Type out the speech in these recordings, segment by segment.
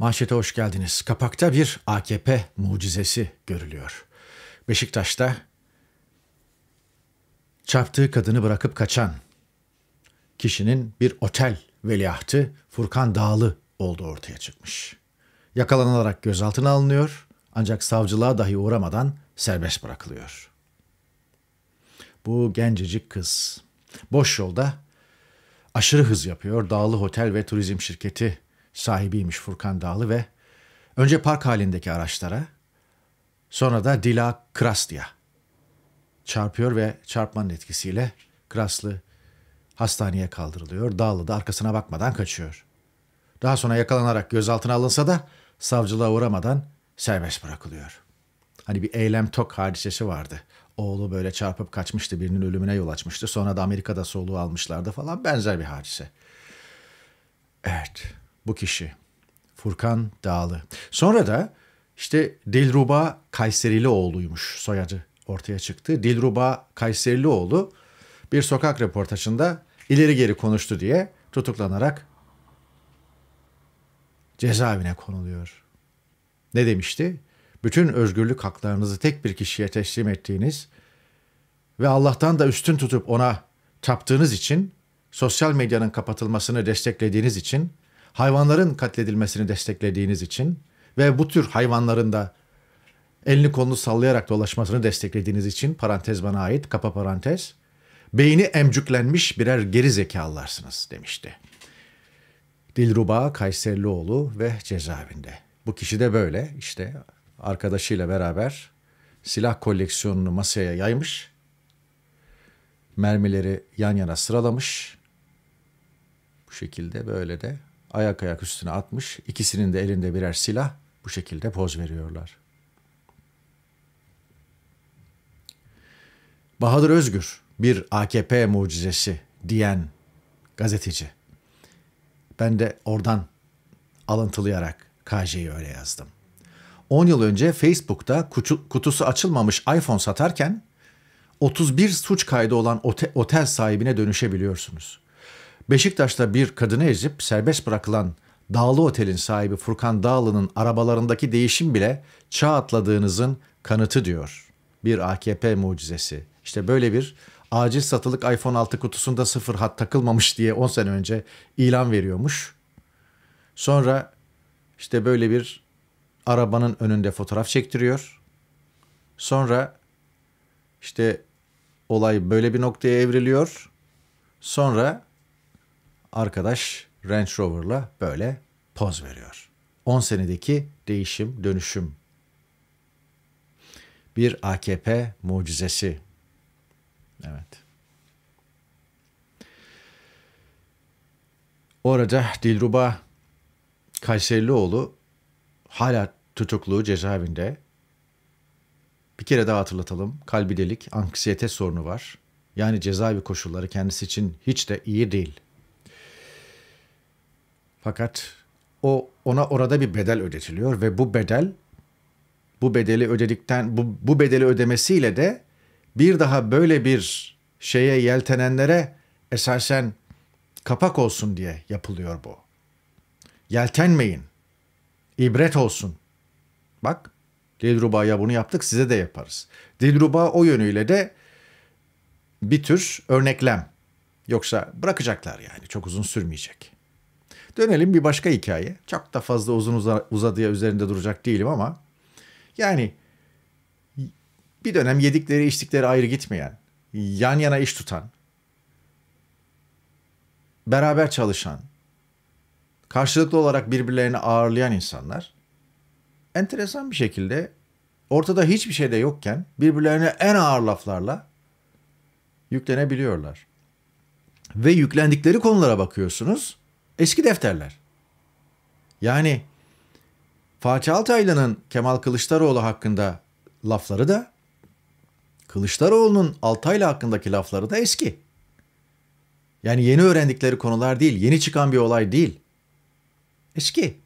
Manşete hoş geldiniz. Kapakta bir AKP mucizesi görülüyor. Beşiktaş'ta çarptığı kadını bırakıp kaçan kişinin bir otel veliahtı Furkan Dağlı olduğu ortaya çıkmış. Yakalanarak gözaltına alınıyor ancak savcılığa dahi uğramadan serbest bırakılıyor. Bu gencecik kız boş yolda aşırı hız yapıyor. Dağlı Hotel ve Turizm Şirketi sahibiymiş Furkan Dağlı ve önce park halindeki araçlara sonra da Dila Kraslı'ya çarpıyor ve çarpmanın etkisiyle Kraslı hastaneye kaldırılıyor. Dağlı da arkasına bakmadan kaçıyor. Daha sonra yakalanarak gözaltına alınsa da savcılığa uğramadan serbest bırakılıyor. Hani bir eylem tok hadisesi vardı. Oğlu böyle çarpıp kaçmıştı, birinin ölümüne yol açmıştı. Sonra da Amerika'da soluğu almışlardı falan benzer bir hadise. Evet bu kişi. Furkan Dağlı. Sonra da işte Dilruba Kayserilioğlu'ymuş soyadı ortaya çıktı. Dilruba Kayserilioğlu bir sokak röportajında ileri geri konuştu diye tutuklanarak cezaevine konuluyor. Ne demişti? Bütün özgürlük haklarınızı tek bir kişiye teslim ettiğiniz ve Allah'tan da üstün tutup ona taptığınız için, sosyal medyanın kapatılmasını desteklediğiniz için hayvanların katledilmesini desteklediğiniz için ve bu tür hayvanların da elini kolunu sallayarak dolaşmasını desteklediğiniz için parantez bana ait kapa parantez beyni emcüklenmiş birer geri zekalılarsınız demişti. Dilruba Kayserlioğlu ve cezaevinde. Bu kişi de böyle işte arkadaşıyla beraber silah koleksiyonunu masaya yaymış. Mermileri yan yana sıralamış. Bu şekilde böyle de ayak ayak üstüne atmış. İkisinin de elinde birer silah bu şekilde poz veriyorlar. Bahadır Özgür bir AKP mucizesi diyen gazeteci. Ben de oradan alıntılayarak KJ'yi öyle yazdım. 10 yıl önce Facebook'ta kutusu açılmamış iPhone satarken 31 suç kaydı olan otel sahibine dönüşebiliyorsunuz. Beşiktaş'ta bir kadını ezip serbest bırakılan Dağlı Otel'in sahibi Furkan Dağlı'nın arabalarındaki değişim bile çağ atladığınızın kanıtı diyor. Bir AKP mucizesi. İşte böyle bir acil satılık iPhone 6 kutusunda sıfır hat takılmamış diye 10 sene önce ilan veriyormuş. Sonra işte böyle bir arabanın önünde fotoğraf çektiriyor. Sonra işte olay böyle bir noktaya evriliyor. Sonra arkadaş Range Rover'la böyle poz veriyor. 10 senedeki değişim, dönüşüm. Bir AKP mucizesi. Evet. Orada Dilruba Kayserlioğlu hala tutuklu cezaevinde. Bir kere daha hatırlatalım. Kalbi delik, anksiyete sorunu var. Yani cezaevi koşulları kendisi için hiç de iyi değil. Fakat o ona orada bir bedel ödetiliyor ve bu bedel bu bedeli ödedikten bu, bu bedeli ödemesiyle de bir daha böyle bir şeye yeltenenlere esasen kapak olsun diye yapılıyor bu. Yeltenmeyin. İbret olsun. Bak Dilruba'ya bunu yaptık size de yaparız. Dilruba o yönüyle de bir tür örneklem. Yoksa bırakacaklar yani çok uzun sürmeyecek. Dönelim bir başka hikaye. Çok da fazla uzun uza, uzadıya üzerinde duracak değilim ama yani bir dönem yedikleri içtikleri ayrı gitmeyen, yan yana iş tutan, beraber çalışan, karşılıklı olarak birbirlerini ağırlayan insanlar enteresan bir şekilde ortada hiçbir şey de yokken birbirlerine en ağır laflarla yüklenebiliyorlar. Ve yüklendikleri konulara bakıyorsunuz. Eski defterler. Yani Fatih Altaylı'nın Kemal Kılıçdaroğlu hakkında lafları da Kılıçdaroğlu'nun Altaylı hakkındaki lafları da eski. Yani yeni öğrendikleri konular değil, yeni çıkan bir olay değil. Eski.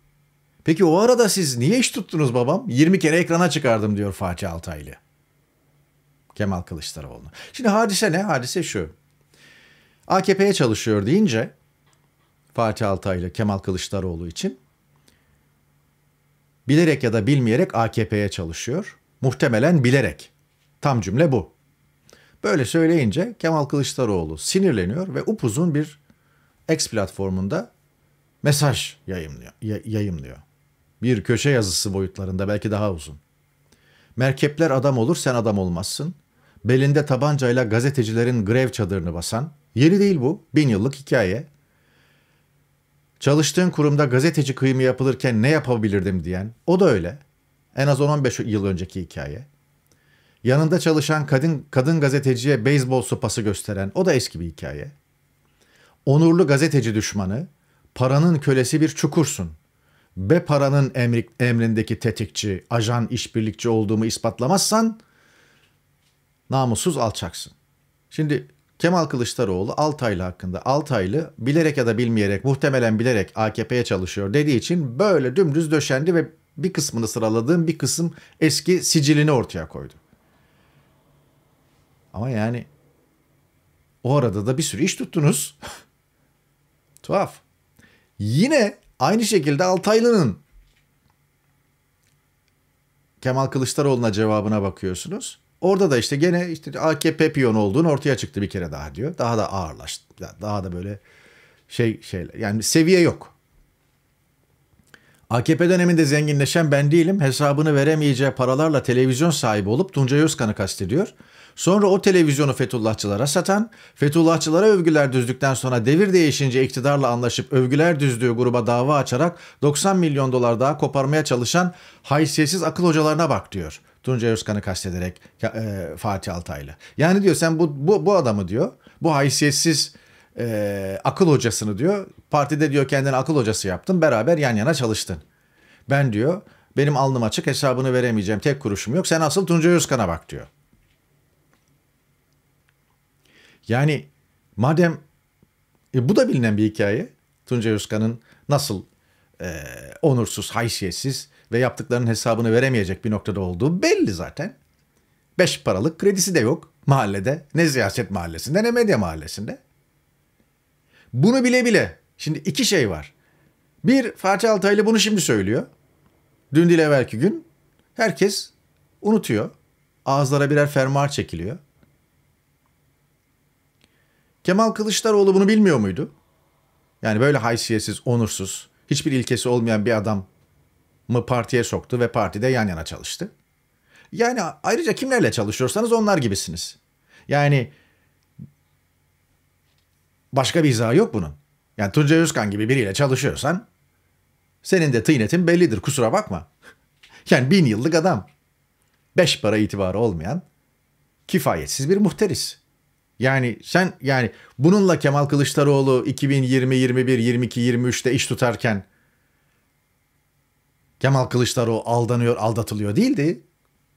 Peki o arada siz niye iş tuttunuz babam? 20 kere ekrana çıkardım diyor Fatih Altaylı. Kemal Kılıçdaroğlu. Şimdi hadise ne? Hadise şu. AKP'ye çalışıyor deyince Fatih Altaylı, Kemal Kılıçdaroğlu için bilerek ya da bilmeyerek AKP'ye çalışıyor. Muhtemelen bilerek. Tam cümle bu. Böyle söyleyince Kemal Kılıçdaroğlu sinirleniyor ve upuzun bir X platformunda mesaj yayımlıyor. yayımlıyor. Bir köşe yazısı boyutlarında belki daha uzun. Merkepler adam olur sen adam olmazsın. Belinde tabancayla gazetecilerin grev çadırını basan, yeni değil bu, bin yıllık hikaye. Çalıştığın kurumda gazeteci kıyımı yapılırken ne yapabilirdim diyen, o da öyle. En az 10-15 yıl önceki hikaye. Yanında çalışan kadın kadın gazeteciye beyzbol sopası gösteren, o da eski bir hikaye. Onurlu gazeteci düşmanı, paranın kölesi bir çukursun. Be paranın emri, emrindeki tetikçi, ajan, işbirlikçi olduğumu ispatlamazsan namussuz alçaksın. Şimdi Kemal Kılıçdaroğlu Altaylı hakkında Altaylı bilerek ya da bilmeyerek muhtemelen bilerek AKP'ye çalışıyor dediği için böyle dümdüz döşendi ve bir kısmını sıraladığım bir kısım eski sicilini ortaya koydu. Ama yani o arada da bir sürü iş tuttunuz. Tuhaf. Yine aynı şekilde Altaylı'nın Kemal Kılıçdaroğlu'na cevabına bakıyorsunuz. Orada da işte gene işte AKP piyonu olduğunu ortaya çıktı bir kere daha diyor. Daha da ağırlaştı. Daha da böyle şey şeyler. Yani seviye yok. AKP döneminde zenginleşen ben değilim. Hesabını veremeyeceği paralarla televizyon sahibi olup Tuncay Özkan'ı kastediyor. Sonra o televizyonu Fethullahçılara satan, Fethullahçılara övgüler düzdükten sonra devir değişince iktidarla anlaşıp övgüler düzdüğü gruba dava açarak 90 milyon dolar daha koparmaya çalışan haysiyetsiz akıl hocalarına bak diyor. Tuncay Özkan'ı kastederek e, Fatih Altaylı. Yani diyor sen bu, bu, bu adamı diyor bu haysiyetsiz e, akıl hocasını diyor partide diyor kendini akıl hocası yaptın beraber yan yana çalıştın. Ben diyor benim alnım açık hesabını veremeyeceğim tek kuruşum yok sen asıl Tuncay Özkan'a bak diyor. Yani madem e, bu da bilinen bir hikaye Tuncay Özkan'ın nasıl e, onursuz haysiyetsiz ve yaptıklarının hesabını veremeyecek bir noktada olduğu belli zaten. Beş paralık kredisi de yok mahallede. Ne ziyaset mahallesinde ne medya mahallesinde. Bunu bile bile şimdi iki şey var. Bir Fatih Altaylı bunu şimdi söylüyor. Dün değil evvelki gün herkes unutuyor. Ağızlara birer fermuar çekiliyor. Kemal Kılıçdaroğlu bunu bilmiyor muydu? Yani böyle haysiyetsiz, onursuz, hiçbir ilkesi olmayan bir adam mı partiye soktu ve partide yan yana çalıştı. Yani ayrıca kimlerle çalışıyorsanız onlar gibisiniz. Yani başka bir izahı yok bunun. Yani Tuncay Özkan gibi biriyle çalışıyorsan senin de tıynetin bellidir kusura bakma. Yani bin yıllık adam. Beş para itibarı olmayan kifayetsiz bir muhteris. Yani sen yani bununla Kemal Kılıçdaroğlu 2020, 21, 22, 23'te iş tutarken Kemal Kılıçdaroğlu aldanıyor, aldatılıyor değildi.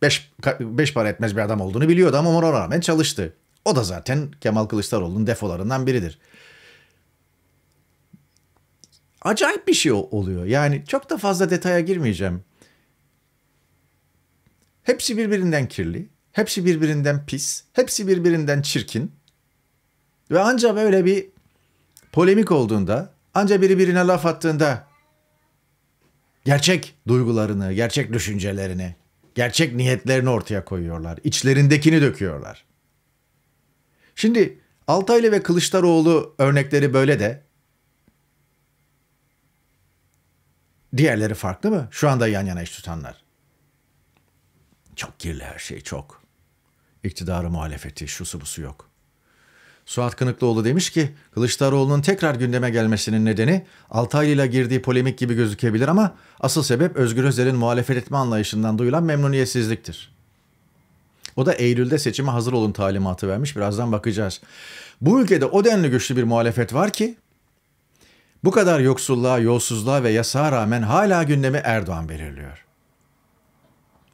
Beş, beş para etmez bir adam olduğunu biliyordu ama ona rağmen çalıştı. O da zaten Kemal Kılıçdaroğlu'nun defolarından biridir. Acayip bir şey oluyor. Yani çok da fazla detaya girmeyeceğim. Hepsi birbirinden kirli, hepsi birbirinden pis, hepsi birbirinden çirkin. Ve ancak böyle bir polemik olduğunda, ancak biri birine laf attığında gerçek duygularını, gerçek düşüncelerini, gerçek niyetlerini ortaya koyuyorlar. İçlerindekini döküyorlar. Şimdi Altaylı ve Kılıçdaroğlu örnekleri böyle de diğerleri farklı mı? Şu anda yan yana iş tutanlar. Çok kirli her şey çok. İktidarı muhalefeti şusu busu yok. Suat Kınıklıoğlu demiş ki Kılıçdaroğlu'nun tekrar gündeme gelmesinin nedeni Altaylı ile girdiği polemik gibi gözükebilir ama asıl sebep Özgür Özel'in muhalefet etme anlayışından duyulan memnuniyetsizliktir. O da Eylül'de seçime hazır olun talimatı vermiş. Birazdan bakacağız. Bu ülkede o denli güçlü bir muhalefet var ki bu kadar yoksulluğa, yolsuzluğa ve yasağa rağmen hala gündemi Erdoğan belirliyor.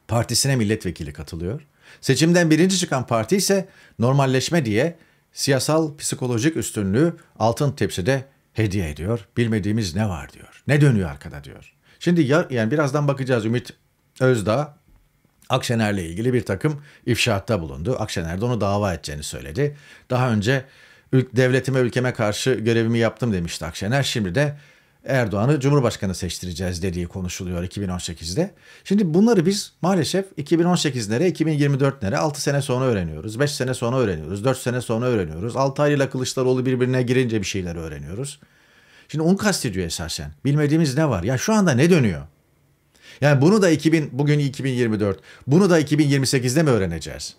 Partisine milletvekili katılıyor. Seçimden birinci çıkan parti ise normalleşme diye siyasal psikolojik üstünlüğü altın tepside hediye ediyor. Bilmediğimiz ne var diyor. Ne dönüyor arkada diyor. Şimdi ya, yani birazdan bakacağız Ümit Özdağ Akşener'le ilgili bir takım ifşaatta bulundu. Akşener de onu dava edeceğini söyledi. Daha önce devletime ülkeme karşı görevimi yaptım demişti Akşener. Şimdi de Erdoğan'ı Cumhurbaşkanı seçtireceğiz dediği konuşuluyor 2018'de. Şimdi bunları biz maalesef 2018 2024 2024'lere 6 sene sonra öğreniyoruz. 5 sene sonra öğreniyoruz. 4 sene sonra öğreniyoruz. 6 aylıyla Kılıçdaroğlu birbirine girince bir şeyler öğreniyoruz. Şimdi onu kastediyor esasen. Bilmediğimiz ne var? Ya şu anda ne dönüyor? Yani bunu da 2000 bugün 2024. Bunu da 2028'de mi öğreneceğiz?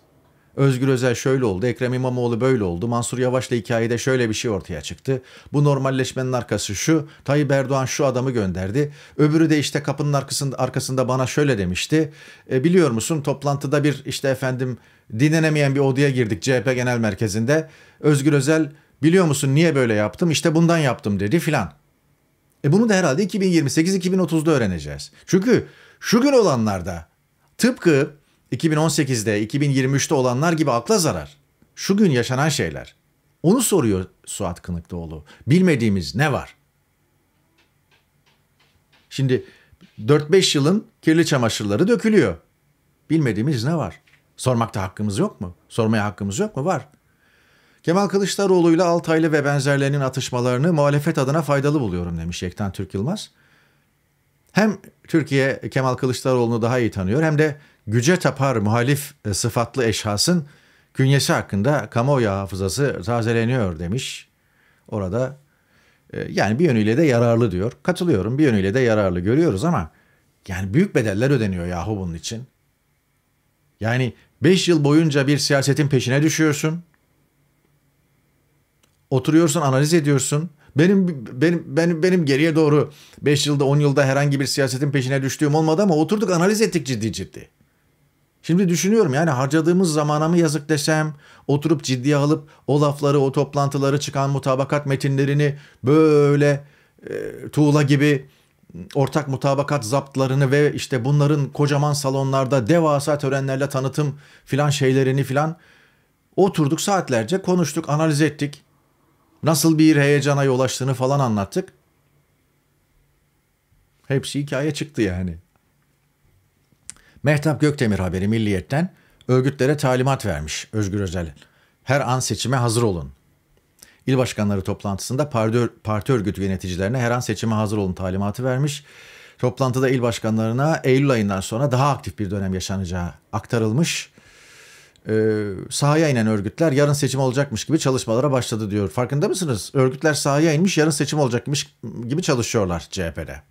Özgür Özel şöyle oldu, Ekrem İmamoğlu böyle oldu, Mansur Yavaş'la hikayede şöyle bir şey ortaya çıktı. Bu normalleşmenin arkası şu, Tayyip Erdoğan şu adamı gönderdi. Öbürü de işte kapının arkasında, arkasında bana şöyle demişti. E, biliyor musun toplantıda bir işte efendim dinlenemeyen bir odaya girdik CHP Genel Merkezi'nde. Özgür Özel biliyor musun niye böyle yaptım işte bundan yaptım dedi filan. E bunu da herhalde 2028-2030'da öğreneceğiz. Çünkü şu gün olanlarda tıpkı 2018'de, 2023'te olanlar gibi akla zarar. Şu gün yaşanan şeyler. Onu soruyor Suat Kınıklıoğlu. Bilmediğimiz ne var? Şimdi 4-5 yılın kirli çamaşırları dökülüyor. Bilmediğimiz ne var? Sormakta hakkımız yok mu? Sormaya hakkımız yok mu? Var. Kemal Kılıçdaroğlu ile Altaylı ve benzerlerinin atışmalarını muhalefet adına faydalı buluyorum demiş Yektan Türk Yılmaz. Hem Türkiye Kemal Kılıçdaroğlu'nu daha iyi tanıyor hem de güce tapar muhalif e, sıfatlı eşhasın künyesi hakkında kamuoyu hafızası tazeleniyor demiş. Orada e, yani bir yönüyle de yararlı diyor. Katılıyorum bir yönüyle de yararlı görüyoruz ama yani büyük bedeller ödeniyor yahu bunun için. Yani 5 yıl boyunca bir siyasetin peşine düşüyorsun. Oturuyorsun, analiz ediyorsun. Benim benim benim benim geriye doğru 5 yılda 10 yılda herhangi bir siyasetin peşine düştüğüm olmadı ama oturduk analiz ettik ciddi ciddi. Şimdi düşünüyorum yani harcadığımız zamana mı yazık desem, oturup ciddiye alıp o lafları, o toplantıları çıkan mutabakat metinlerini böyle e, tuğla gibi ortak mutabakat zaptlarını ve işte bunların kocaman salonlarda devasa törenlerle tanıtım filan şeylerini filan oturduk saatlerce konuştuk, analiz ettik. Nasıl bir heyecana yol açtığını falan anlattık. Hepsi hikaye çıktı yani. Mehtap Göktemir haberi Milliyet'ten örgütlere talimat vermiş Özgür Özel. Her an seçime hazır olun. İl başkanları toplantısında parti, parti örgütü yöneticilerine her an seçime hazır olun talimatı vermiş. Toplantıda il başkanlarına Eylül ayından sonra daha aktif bir dönem yaşanacağı aktarılmış. Ee, sahaya inen örgütler yarın seçim olacakmış gibi çalışmalara başladı diyor. Farkında mısınız? Örgütler sahaya inmiş yarın seçim olacakmış gibi çalışıyorlar CHP'de.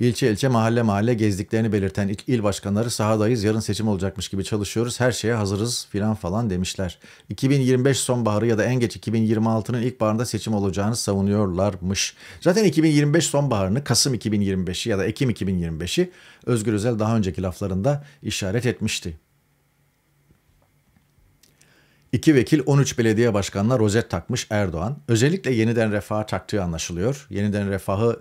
İlçe ilçe mahalle mahalle gezdiklerini belirten il, il başkanları sahadayız yarın seçim olacakmış gibi çalışıyoruz her şeye hazırız filan falan demişler. 2025 sonbaharı ya da en geç 2026'nın ilkbaharında seçim olacağını savunuyorlarmış. Zaten 2025 sonbaharını Kasım 2025'i ya da Ekim 2025'i Özgür Özel daha önceki laflarında işaret etmişti. İki vekil 13 belediye başkanına rozet takmış Erdoğan. Özellikle yeniden refaha taktığı anlaşılıyor. Yeniden refahı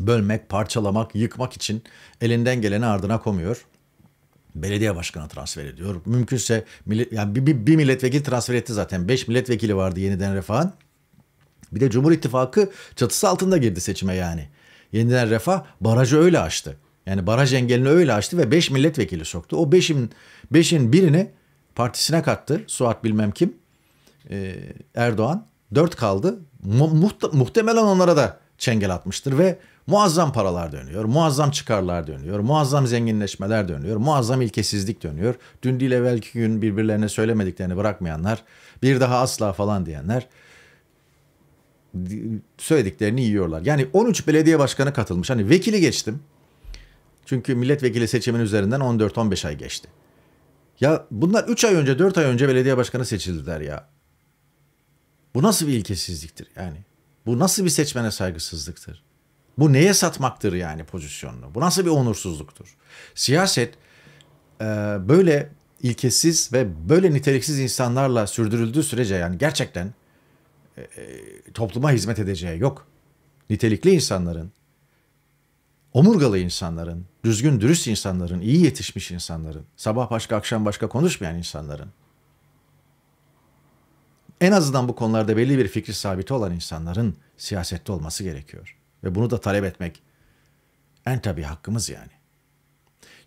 bölmek, parçalamak, yıkmak için elinden geleni ardına komuyor. Belediye başkanı transfer ediyor. Mümkünse yani bir, bir, bir milletvekili transfer etti zaten. Beş milletvekili vardı yeniden refahın. Bir de Cumhur İttifakı çatısı altında girdi seçime yani. Yeniden refah barajı öyle açtı. Yani baraj engelini öyle açtı ve 5 milletvekili soktu. O 5'in beşin birini partisine kattı. Suat bilmem kim. Ee, Erdoğan. 4 kaldı. Mu- muhtemelen onlara da çengel atmıştır ve Muazzam paralar dönüyor, muazzam çıkarlar dönüyor, muazzam zenginleşmeler dönüyor, muazzam ilkesizlik dönüyor. Dün değil evvelki gün birbirlerine söylemediklerini bırakmayanlar, bir daha asla falan diyenler söylediklerini yiyorlar. Yani 13 belediye başkanı katılmış. Hani vekili geçtim. Çünkü milletvekili seçimin üzerinden 14-15 ay geçti. Ya bunlar 3 ay önce 4 ay önce belediye başkanı seçildiler ya. Bu nasıl bir ilkesizliktir yani? Bu nasıl bir seçmene saygısızlıktır? Bu neye satmaktır yani pozisyonunu? Bu nasıl bir onursuzluktur? Siyaset e, böyle ilkesiz ve böyle niteliksiz insanlarla sürdürüldüğü sürece yani gerçekten e, e, topluma hizmet edeceği yok. Nitelikli insanların, omurgalı insanların, düzgün dürüst insanların, iyi yetişmiş insanların, sabah başka akşam başka konuşmayan insanların, en azından bu konularda belli bir fikri sabiti olan insanların siyasette olması gerekiyor.'' ve bunu da talep etmek en tabi hakkımız yani.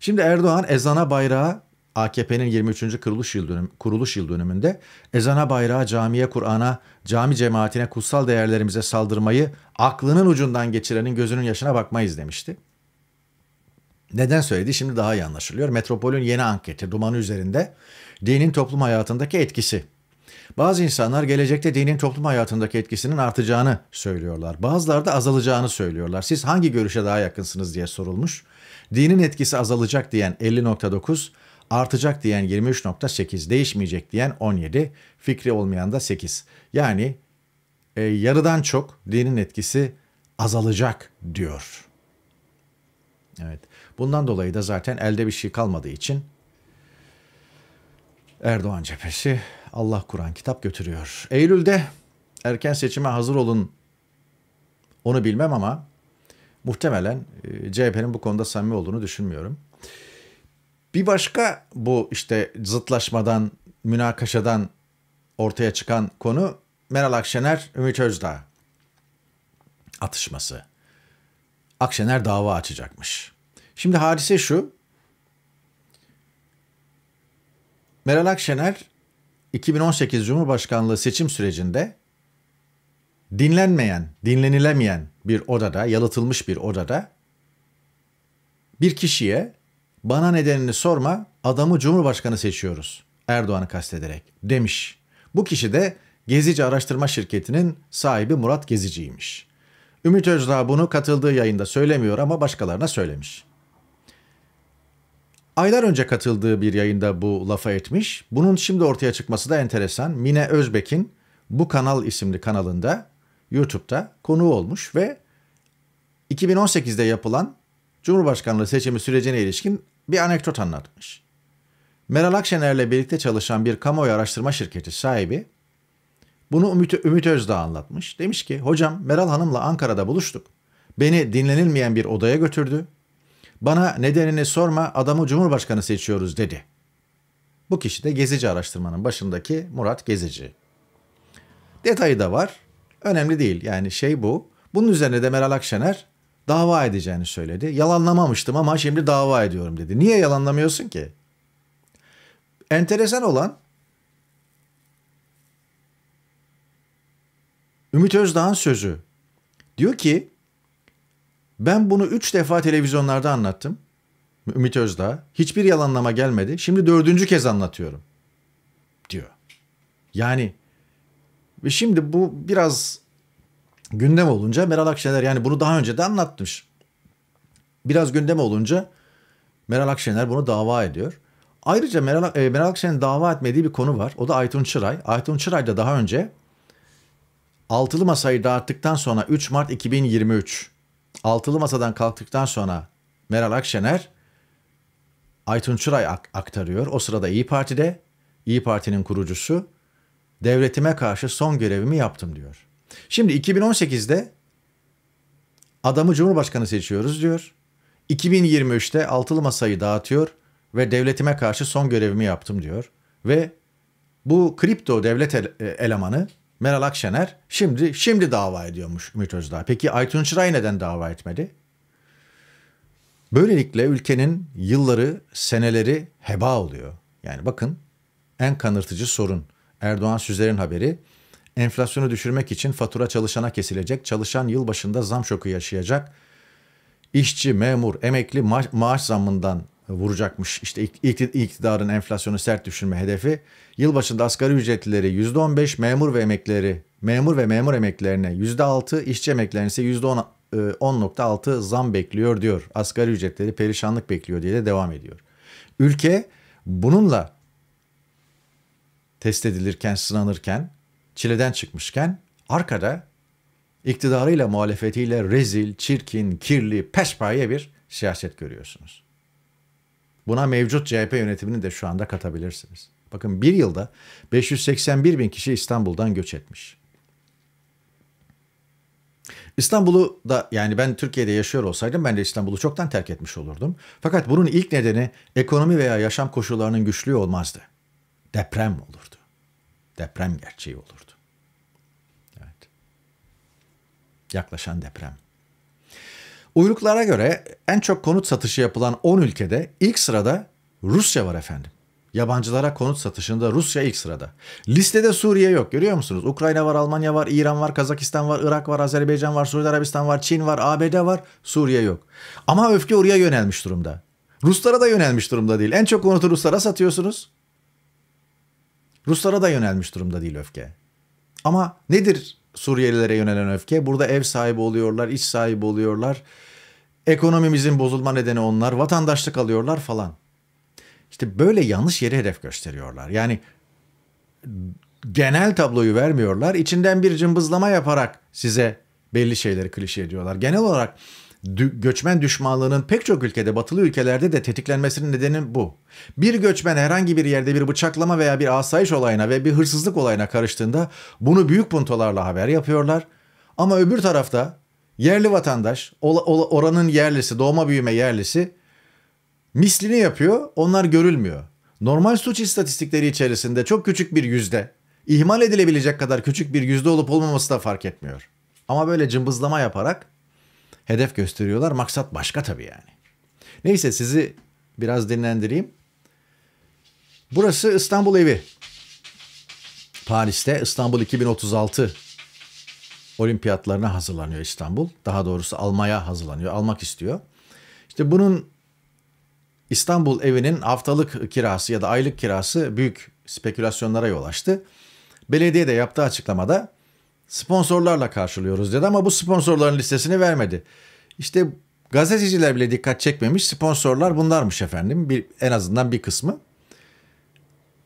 Şimdi Erdoğan ezana bayrağı AKP'nin 23. kuruluş yıl, dönüm, kuruluş yıl dönümünde ezana bayrağı camiye Kur'an'a, cami cemaatine kutsal değerlerimize saldırmayı aklının ucundan geçirenin gözünün yaşına bakmayız demişti. Neden söyledi şimdi daha iyi anlaşılıyor. Metropol'ün yeni anketi Dumanı üzerinde dinin toplum hayatındaki etkisi bazı insanlar gelecekte dinin toplum hayatındaki etkisinin artacağını söylüyorlar. Bazıları da azalacağını söylüyorlar. Siz hangi görüşe daha yakınsınız diye sorulmuş. Dinin etkisi azalacak diyen 50.9, artacak diyen 23.8, değişmeyecek diyen 17, fikri olmayan da 8. Yani e, yarıdan çok dinin etkisi azalacak diyor. Evet. Bundan dolayı da zaten elde bir şey kalmadığı için Erdoğan cephesi Allah Kur'an kitap götürüyor. Eylül'de erken seçime hazır olun onu bilmem ama muhtemelen e, CHP'nin bu konuda samimi olduğunu düşünmüyorum. Bir başka bu işte zıtlaşmadan, münakaşadan ortaya çıkan konu Meral Akşener, Ümit Özdağ atışması. Akşener dava açacakmış. Şimdi hadise şu. Meral Akşener 2018 Cumhurbaşkanlığı seçim sürecinde dinlenmeyen, dinlenilemeyen bir odada, yalıtılmış bir odada bir kişiye bana nedenini sorma adamı Cumhurbaşkanı seçiyoruz Erdoğan'ı kastederek demiş. Bu kişi de Gezici Araştırma Şirketi'nin sahibi Murat Gezici'ymiş. Ümit Özdağ bunu katıldığı yayında söylemiyor ama başkalarına söylemiş. Aylar önce katıldığı bir yayında bu lafa etmiş. Bunun şimdi ortaya çıkması da enteresan. Mine Özbek'in bu kanal isimli kanalında YouTube'da konu olmuş ve 2018'de yapılan Cumhurbaşkanlığı seçimi sürecine ilişkin bir anekdot anlatmış. Meral Akşener'le birlikte çalışan bir kamuoyu araştırma şirketi sahibi bunu Ümit, Ümit Özdağ anlatmış. Demiş ki hocam Meral Hanım'la Ankara'da buluştuk. Beni dinlenilmeyen bir odaya götürdü. Bana nedenini sorma adamı Cumhurbaşkanı seçiyoruz dedi. Bu kişi de Gezici araştırmanın başındaki Murat Gezici. Detayı da var. Önemli değil yani şey bu. Bunun üzerine de Meral Akşener dava edeceğini söyledi. Yalanlamamıştım ama şimdi dava ediyorum dedi. Niye yalanlamıyorsun ki? Enteresan olan Ümit Özdağ'ın sözü. Diyor ki ben bunu üç defa televizyonlarda anlattım. Ümit Özdağ. Hiçbir yalanlama gelmedi. Şimdi dördüncü kez anlatıyorum. Diyor. Yani ve şimdi bu biraz gündem olunca Meral Akşener yani bunu daha önce de anlatmış. Biraz gündem olunca Meral Akşener bunu dava ediyor. Ayrıca Meral, e, Meral Akşener'in dava etmediği bir konu var. O da Aytun Çıray. Aytun Çıray da daha önce altılı masayı dağıttıktan sonra 3 Mart 2023 altılı masadan kalktıktan sonra Meral Akşener Aytun Çıray aktarıyor. O sırada İyi Parti'de İyi Parti'nin kurucusu devletime karşı son görevimi yaptım diyor. Şimdi 2018'de adamı Cumhurbaşkanı seçiyoruz diyor. 2023'te altılı masayı dağıtıyor ve devletime karşı son görevimi yaptım diyor. Ve bu kripto devlet e, elemanı Meral Akşener şimdi şimdi dava ediyormuş Ümit Özdağ. Peki Aytun Çıray neden dava etmedi? Böylelikle ülkenin yılları, seneleri heba oluyor. Yani bakın en kanırtıcı sorun Erdoğan Süzer'in haberi enflasyonu düşürmek için fatura çalışana kesilecek, çalışan yıl başında zam şoku yaşayacak, işçi, memur, emekli ma- maaş zammından vuracakmış. İşte iktidarın enflasyonu sert düşürme hedefi. Yılbaşında asgari ücretlileri %15 memur ve emeklileri, memur ve memur emeklerine %6, işçi emeklerine ise %10.6 e, zam bekliyor diyor. Asgari ücretleri perişanlık bekliyor diye de devam ediyor. Ülke bununla test edilirken, sınanırken, çileden çıkmışken arkada iktidarıyla muhalefetiyle rezil, çirkin, kirli, pespaye bir siyaset görüyorsunuz. Buna mevcut CHP yönetimini de şu anda katabilirsiniz. Bakın bir yılda 581 bin kişi İstanbul'dan göç etmiş. İstanbul'u da yani ben Türkiye'de yaşıyor olsaydım ben de İstanbul'u çoktan terk etmiş olurdum. Fakat bunun ilk nedeni ekonomi veya yaşam koşullarının güçlü olmazdı. Deprem olurdu. Deprem gerçeği olurdu. Evet. Yaklaşan deprem. Uyruklara göre en çok konut satışı yapılan 10 ülkede ilk sırada Rusya var efendim. Yabancılara konut satışında Rusya ilk sırada. Listede Suriye yok görüyor musunuz? Ukrayna var, Almanya var, İran var, Kazakistan var, Irak var, Azerbaycan var, Suudi Arabistan var, Çin var, ABD var, Suriye yok. Ama öfke oraya yönelmiş durumda. Ruslara da yönelmiş durumda değil. En çok konutu Ruslara satıyorsunuz. Ruslara da yönelmiş durumda değil öfke. Ama nedir Suriyelilere yönelen öfke. Burada ev sahibi oluyorlar, iş sahibi oluyorlar. Ekonomimizin bozulma nedeni onlar. Vatandaşlık alıyorlar falan. İşte böyle yanlış yere hedef gösteriyorlar. Yani genel tabloyu vermiyorlar. İçinden bir cımbızlama yaparak size belli şeyleri klişe ediyorlar. Genel olarak göçmen düşmanlığının pek çok ülkede, batılı ülkelerde de tetiklenmesinin nedeni bu. Bir göçmen herhangi bir yerde bir bıçaklama veya bir asayiş olayına ve bir hırsızlık olayına karıştığında bunu büyük puntolarla haber yapıyorlar. Ama öbür tarafta yerli vatandaş, oranın yerlisi, doğma büyüme yerlisi mislini yapıyor, onlar görülmüyor. Normal suç istatistikleri içerisinde çok küçük bir yüzde, ihmal edilebilecek kadar küçük bir yüzde olup olmaması da fark etmiyor. Ama böyle cımbızlama yaparak hedef gösteriyorlar. Maksat başka tabii yani. Neyse sizi biraz dinlendireyim. Burası İstanbul evi. Paris'te İstanbul 2036 olimpiyatlarına hazırlanıyor İstanbul. Daha doğrusu almaya hazırlanıyor, almak istiyor. İşte bunun İstanbul evinin haftalık kirası ya da aylık kirası büyük spekülasyonlara yol açtı. Belediye de yaptığı açıklamada sponsorlarla karşılıyoruz dedi ama bu sponsorların listesini vermedi. İşte gazeteciler bile dikkat çekmemiş sponsorlar bunlarmış efendim bir, en azından bir kısmı.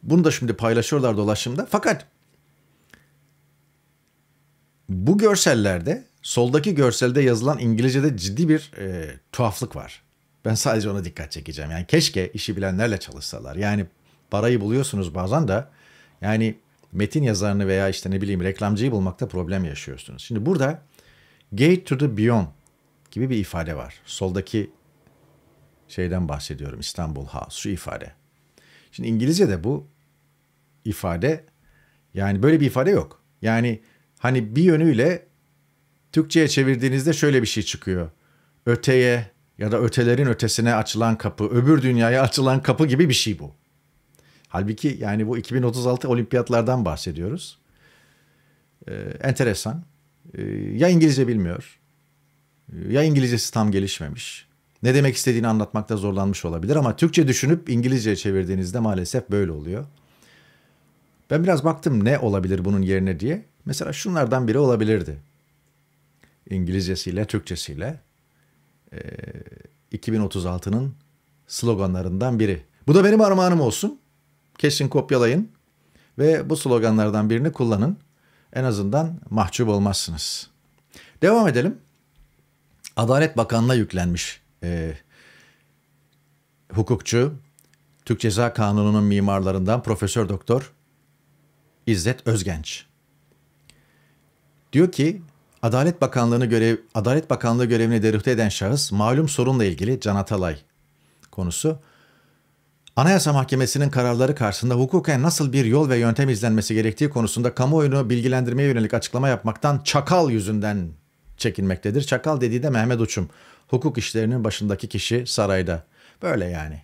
Bunu da şimdi paylaşıyorlar dolaşımda. Fakat bu görsellerde soldaki görselde yazılan İngilizce'de ciddi bir e, tuhaflık var. Ben sadece ona dikkat çekeceğim. Yani keşke işi bilenlerle çalışsalar. Yani parayı buluyorsunuz bazen de yani metin yazarını veya işte ne bileyim reklamcıyı bulmakta problem yaşıyorsunuz. Şimdi burada gate to the beyond gibi bir ifade var. Soldaki şeyden bahsediyorum İstanbul House şu ifade. Şimdi İngilizce'de bu ifade yani böyle bir ifade yok. Yani hani bir yönüyle Türkçe'ye çevirdiğinizde şöyle bir şey çıkıyor. Öteye ya da ötelerin ötesine açılan kapı, öbür dünyaya açılan kapı gibi bir şey bu. Halbuki yani bu 2036 olimpiyatlardan bahsediyoruz. Ee, enteresan. Ee, ya İngilizce bilmiyor. Ya İngilizcesi tam gelişmemiş. Ne demek istediğini anlatmakta zorlanmış olabilir ama Türkçe düşünüp İngilizceye çevirdiğinizde maalesef böyle oluyor. Ben biraz baktım ne olabilir bunun yerine diye. Mesela şunlardan biri olabilirdi. İngilizcesiyle, Türkçesiyle e, ee, 2036'nın sloganlarından biri. Bu da benim armağanım olsun. Kesin kopyalayın ve bu sloganlardan birini kullanın. En azından mahcup olmazsınız. Devam edelim. Adalet Bakanlığı yüklenmiş e, hukukçu, Türk Ceza Kanunu'nun mimarlarından Profesör Doktor İzzet Özgenç. Diyor ki Adalet Bakanlığı'nı görev Adalet Bakanlığı görevini derüfte eden şahıs malum sorunla ilgili Can Atalay konusu Anayasa Mahkemesi'nin kararları karşısında hukuken nasıl bir yol ve yöntem izlenmesi gerektiği konusunda kamuoyunu bilgilendirmeye yönelik açıklama yapmaktan çakal yüzünden çekinmektedir. Çakal dediği de Mehmet Uçum. Hukuk işlerinin başındaki kişi sarayda. Böyle yani.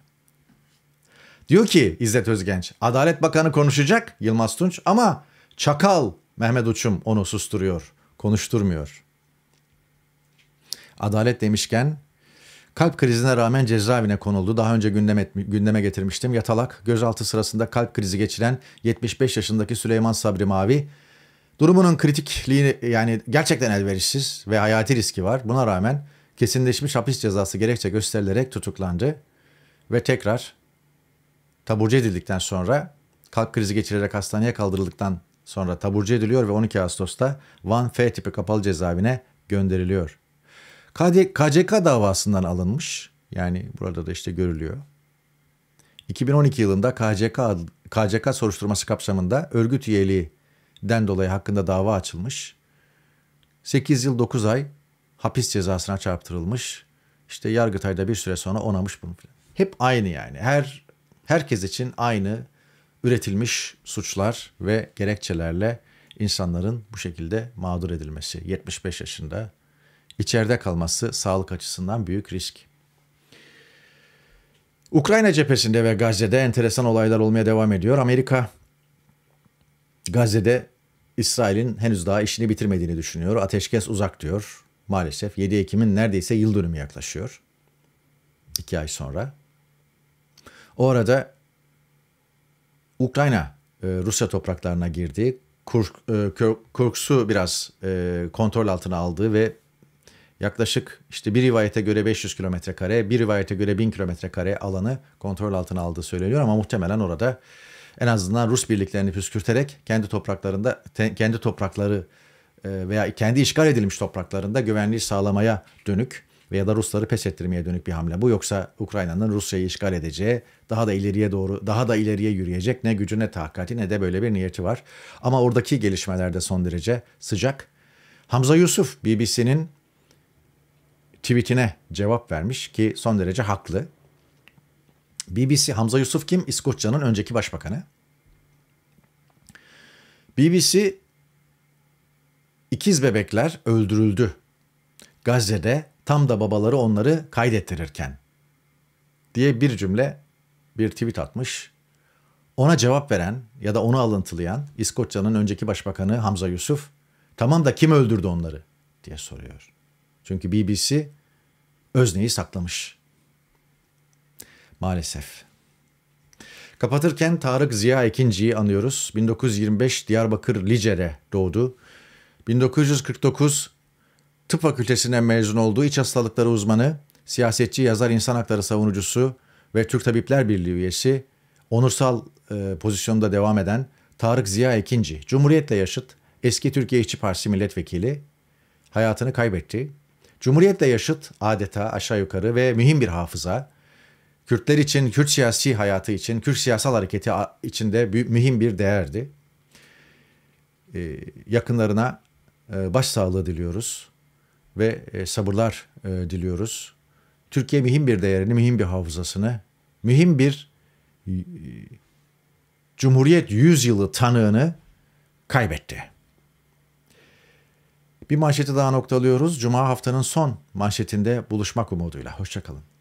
Diyor ki İzzet Özgenç, Adalet Bakanı konuşacak Yılmaz Tunç ama çakal Mehmet Uçum onu susturuyor, konuşturmuyor. Adalet demişken Kalp krizine rağmen cezaevine konuldu. Daha önce gündeme, gündeme getirmiştim. Yatalak gözaltı sırasında kalp krizi geçiren 75 yaşındaki Süleyman Sabri Mavi durumunun kritikliği yani gerçekten elverişsiz ve hayati riski var. Buna rağmen kesinleşmiş hapis cezası gerekçe gösterilerek tutuklandı ve tekrar taburcu edildikten sonra kalp krizi geçirerek hastaneye kaldırıldıktan sonra taburcu ediliyor ve 12 Ağustos'ta Van F tipi kapalı cezaevine gönderiliyor. KCK davasından alınmış. Yani burada da işte görülüyor. 2012 yılında KCK, KCK soruşturması kapsamında örgüt üyeliği den dolayı hakkında dava açılmış. 8 yıl 9 ay hapis cezasına çarptırılmış. İşte Yargıtay'da bir süre sonra onamış bunu filan. Hep aynı yani. Her herkes için aynı üretilmiş suçlar ve gerekçelerle insanların bu şekilde mağdur edilmesi. 75 yaşında içeride kalması sağlık açısından büyük risk. Ukrayna cephesinde ve Gazze'de enteresan olaylar olmaya devam ediyor. Amerika Gazze'de İsrail'in henüz daha işini bitirmediğini düşünüyor. Ateşkes uzak diyor. Maalesef 7 Ekim'in neredeyse yıl dönümü yaklaşıyor. İki ay sonra. O arada Ukrayna e, Rusya topraklarına girdi. Kursk, e, Kursk'u biraz e, kontrol altına aldığı ve yaklaşık işte bir rivayete göre 500 kilometre kare, bir rivayete göre 1000 kilometre kare alanı kontrol altına aldığı söyleniyor ama muhtemelen orada en azından Rus birliklerini püskürterek kendi topraklarında kendi toprakları e, veya kendi işgal edilmiş topraklarında güvenliği sağlamaya dönük veya da Rusları pes ettirmeye dönük bir hamle bu. Yoksa Ukrayna'nın Rusya'yı işgal edeceği, daha da ileriye doğru, daha da ileriye yürüyecek ne gücü ne tahkati ne de böyle bir niyeti var. Ama oradaki gelişmeler de son derece sıcak. Hamza Yusuf BBC'nin tweetine cevap vermiş ki son derece haklı. BBC Hamza Yusuf kim? İskoçya'nın önceki başbakanı. BBC ikiz bebekler öldürüldü. Gazze'de tam da babaları onları kaydettirirken diye bir cümle bir tweet atmış. Ona cevap veren ya da onu alıntılayan İskoçya'nın önceki başbakanı Hamza Yusuf tamam da kim öldürdü onları diye soruyor. Çünkü BBC özneyi saklamış. Maalesef. Kapatırken Tarık Ziya Ekinci'yi anıyoruz. 1925 Diyarbakır Lice'de doğdu. 1949 Tıp Fakültesinden mezun olduğu iç hastalıkları uzmanı, siyasetçi, yazar, insan hakları savunucusu ve Türk Tabipler Birliği üyesi, onursal e, pozisyonda devam eden Tarık Ziya Ekinci, Cumhuriyet'le yaşıt, eski Türkiye İşçi Partisi milletvekili hayatını kaybetti. Cumhuriyetle yaşıt adeta aşağı yukarı ve mühim bir hafıza. Kürtler için, Kürt siyasi hayatı için, Kürt siyasal hareketi içinde mühim bir değerdi. Ee, yakınlarına e, başsağlığı diliyoruz ve e, sabırlar e, diliyoruz. Türkiye mühim bir değerini, mühim bir hafızasını, mühim bir Cumhuriyet yüzyılı tanığını kaybetti. Bir manşeti daha noktalıyoruz. Cuma haftanın son manşetinde buluşmak umuduyla. Hoşçakalın.